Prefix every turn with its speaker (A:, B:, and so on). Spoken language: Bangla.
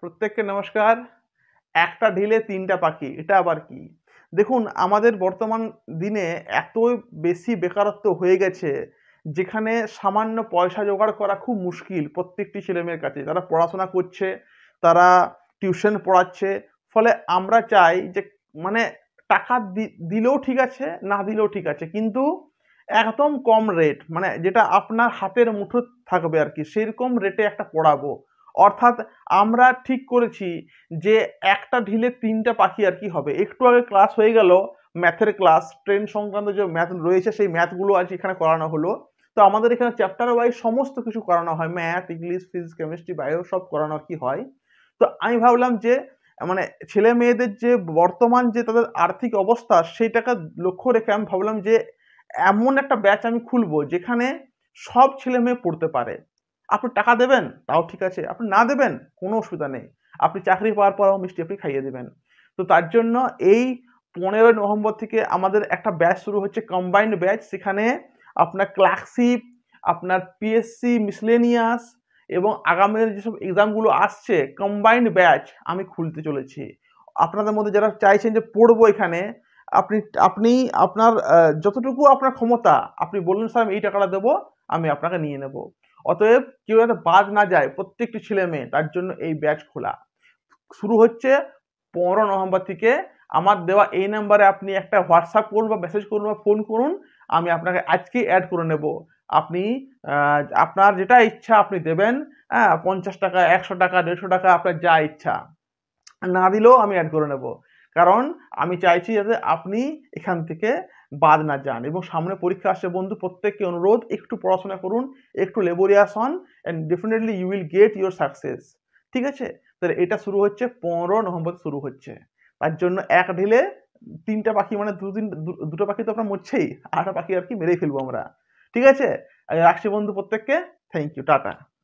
A: প্রত্যেককে নমস্কার একটা ঢিলে তিনটা পাখি এটা আবার কি দেখুন আমাদের বর্তমান দিনে এত বেশি বেকারত্ব হয়ে গেছে যেখানে সামান্য পয়সা জোগাড় করা খুব মুশকিল প্রত্যেকটি ছেলেমেয়ের কাছে তারা পড়াশোনা করছে তারা টিউশন পড়াচ্ছে ফলে আমরা চাই যে মানে টাকা দিলেও ঠিক আছে না দিলেও ঠিক আছে কিন্তু একদম কম রেট মানে যেটা আপনার হাতের মুঠো থাকবে আর কি সেরকম রেটে একটা পড়াবো অর্থাৎ আমরা ঠিক করেছি যে একটা ঢিলে তিনটা পাখি আর কি হবে একটু আগে ক্লাস হয়ে গেল ম্যাথের ক্লাস ট্রেন সংক্রান্ত যে ম্যাথ রয়েছে সেই ম্যাথগুলো আজ এখানে করানো হলো তো আমাদের এখানে চ্যাপ্টার ওয়াইজ সমস্ত কিছু করানো হয় math English physics chemistry bio সব করানো কি হয় তো আমি ভাবলাম যে মানে ছেলে মেয়েদের যে বর্তমান যে তাদের আর্থিক অবস্থা সেইটাকে লক্ষ্য রেখে আমি ভাবলাম যে এমন একটা ব্যাচ আমি খুলবো যেখানে সব ছেলে মেয়ে পড়তে পারে আপনি টাকা দেবেন তাও ঠিক আছে আপনি না দেবেন কোনো অসুবিধা নেই আপনি চাকরি পাওয়ার পরও মিষ্টি আপনি খাইয়ে দেবেন তো তার জন্য এই পনেরোই নভেম্বর থেকে আমাদের একটা ব্যাচ শুরু হচ্ছে কম্বাইন্ড ব্যাচ সেখানে আপনার ক্লার্কশিপ আপনার পিএসসি মিসলেনিয়াস এবং আগামীর যেসব এক্সামগুলো আসছে কম্বাইন্ড ব্যাচ আমি খুলতে চলেছি আপনাদের মধ্যে যারা চাইছেন যে পড়বো এখানে আপনি আপনি আপনার যতটুকু আপনার ক্ষমতা আপনি বললেন স্যার আমি এই টাকাটা দেবো আমি আপনাকে নিয়ে নেবো অতএব কেউ যাতে বাদ না যায় প্রত্যেকটি ছেলে মেয়ে তার জন্য এই ব্যাচ খোলা শুরু হচ্ছে পনেরো নভেম্বর থেকে আমার দেওয়া এই নাম্বারে আপনি একটা হোয়াটসঅ্যাপ করুন বা মেসেজ করুন বা ফোন করুন আমি আপনাকে আজকেই অ্যাড করে নেব আপনি আপনার যেটা ইচ্ছা আপনি দেবেন হ্যাঁ পঞ্চাশ টাকা একশো টাকা দেড়শো টাকা আপনার যা ইচ্ছা না দিলেও আমি অ্যাড করে নেব কারণ আমি চাইছি যাতে আপনি এখান থেকে বাদ না যান এবং সামনে পরীক্ষা আসছে বন্ধু প্রত্যেককে অনুরোধ একটু পড়াশোনা করুন একটু লেবোরিয়াস হন and definitely you will get your success ঠিক আছে তাহলে এটা শুরু হচ্ছে পনেরো নভেম্বর শুরু হচ্ছে তার জন্য এক ঢিলে তিনটা পাখি মানে দু তিন দুটো পাখি তো আপনার মরছেই আটটা পাখি আর কি মেরেই ফেলবো আমরা ঠিক আছে রাখছি বন্ধু প্রত্যেককে থ্যাংক ইউ টাটা